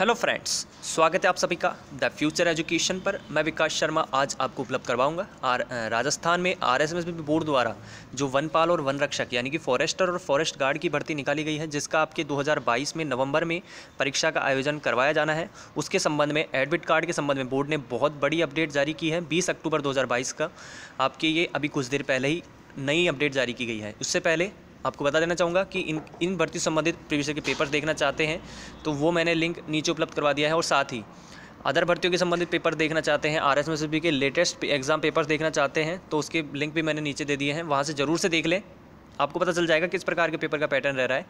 hello friends स्वागत है आप सभी का द फ्यूचर एजुकेशन पर मैं विकास शर्मा आज आपको उपलब्ध करवाऊंगा आर राजस्थान में आर एस बोर्ड द्वारा जो वन पाल और वन रक्षक यानी कि फॉरेस्टर और फॉरेस्ट गार्ड की भर्ती निकाली गई है जिसका आपके 2022 में नवंबर में परीक्षा का आयोजन करवाया जाना है उसके संबंध में एडमिट कार्ड के संबंध में बोर्ड ने बहुत बड़ी अपडेट जारी की है बीस अक्टूबर दो का आपके ये अभी कुछ देर पहले ही नई अपडेट जारी की गई है उससे पहले आपको बता देना चाहूँगा कि इन इन भर्ती संबंधित प्रीवियस के पेपर देखना चाहते हैं तो वो मैंने लिंक नीचे उपलब्ध करवा दिया है और साथ ही अदर भर्तियों के संबंधित पेपर देखना चाहते हैं आर एस के लेटेस्ट एग्ज़ाम पेपर्स देखना चाहते हैं तो उसके लिंक भी मैंने नीचे दे दिए हैं वहाँ से ज़रूर से देख लें आपको पता चल जाएगा किस प्रकार के पेपर का पैटर्न रह रहा है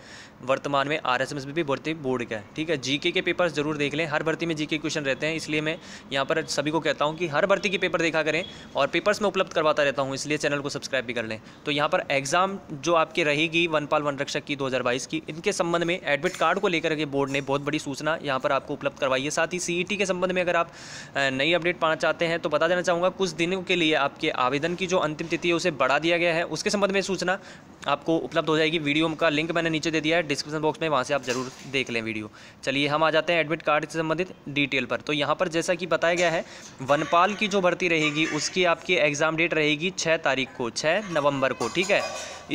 वर्तमान में आर एस भी भर्ती बोर्ड का है ठीक है जीके के पेपर ज़रूर देख लें हर भर्ती में जीके क्वेश्चन रहते हैं इसलिए मैं यहाँ पर सभी को कहता हूँ कि हर भर्ती के पेपर देखा करें और पेपर्स में उपलब्ध करवाता रहता हूँ इसलिए चैनल को सब्सक्राइब भी कर लें तो यहाँ पर एग्ज़ाम जो आपकी रहेगी वनपाल वन रक्षक की बाईस की इनके संबंध में एडमिट कार्ड को लेकर के बोर्ड ने बहुत बड़ी सूचना यहाँ पर आपको उपलब्ध करवाई है साथ ही टी e के संबंध में अगर आप नई अपडेट पाना चाहते हैं तो बता देना चाहूँगा कुछ दिनों के लिए आपके आवेदन की जो अंतिम तिथि है उसे बढ़ा दिया गया है उसके संबंध में सूचना आपको उपलब्ध हो जाएगी वीडियो का लिंक मैंने नीचे दे दिया है डिस्क्रिप्शन बॉक्स में वहाँ से आप ज़रूर देख लें वीडियो चलिए हम आ जाते हैं एडमिट कार्ड से संबंधित डिटेल पर तो यहाँ पर जैसा कि बताया गया है वनपाल की जो भर्ती रहेगी उसकी आपकी एग्ज़ाम डेट रहेगी छः तारीख को छः नवंबर को ठीक है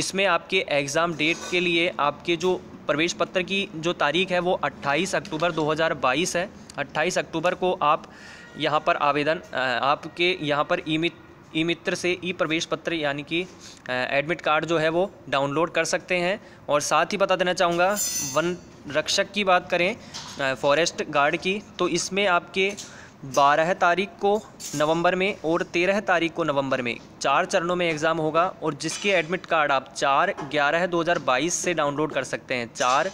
इसमें आपके एग्ज़ाम डेट के लिए आपके जो प्रवेश पत्र की जो तारीख है वो अट्ठाईस अक्टूबर दो है अट्ठाईस अक्टूबर को आप यहाँ पर आवेदन आपके यहाँ पर ई ई मित्र से ई प्रवेश पत्र यानी कि एडमिट कार्ड जो है वो डाउनलोड कर सकते हैं और साथ ही बता देना चाहूँगा वन रक्षक की बात करें फॉरेस्ट गार्ड की तो इसमें आपके बारह तारीख को नवंबर में और तेरह तारीख को नवंबर में चार चरणों में एग्ज़ाम होगा और जिसके एडमिट कार्ड आप चार ग्यारह दो हज़ार बाईस से डाउनलोड कर सकते हैं चार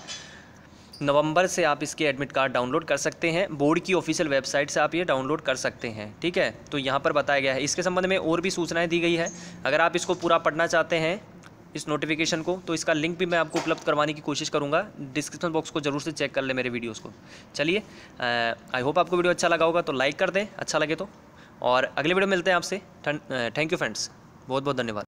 नवंबर से आप इसके एडमिट कार्ड डाउनलोड कर सकते हैं बोर्ड की ऑफिशियल वेबसाइट से आप ये डाउनलोड कर सकते हैं ठीक है तो यहाँ पर बताया गया है इसके संबंध में और भी सूचनाएँ दी गई है अगर आप इसको पूरा पढ़ना चाहते हैं इस नोटिफिकेशन को तो इसका लिंक भी मैं आपको उपलब्ध करवाने की कोशिश करूँगा डिस्क्रिप्शन बॉक्स को जरूर से चेक कर ले मेरे वीडियोस को चलिए आई होप आपको वीडियो अच्छा लगा होगा तो लाइक कर दें अच्छा लगे तो और अगले वीडियो मिलते हैं आपसे थैंक यू फ्रेंड्स बहुत बहुत धन्यवाद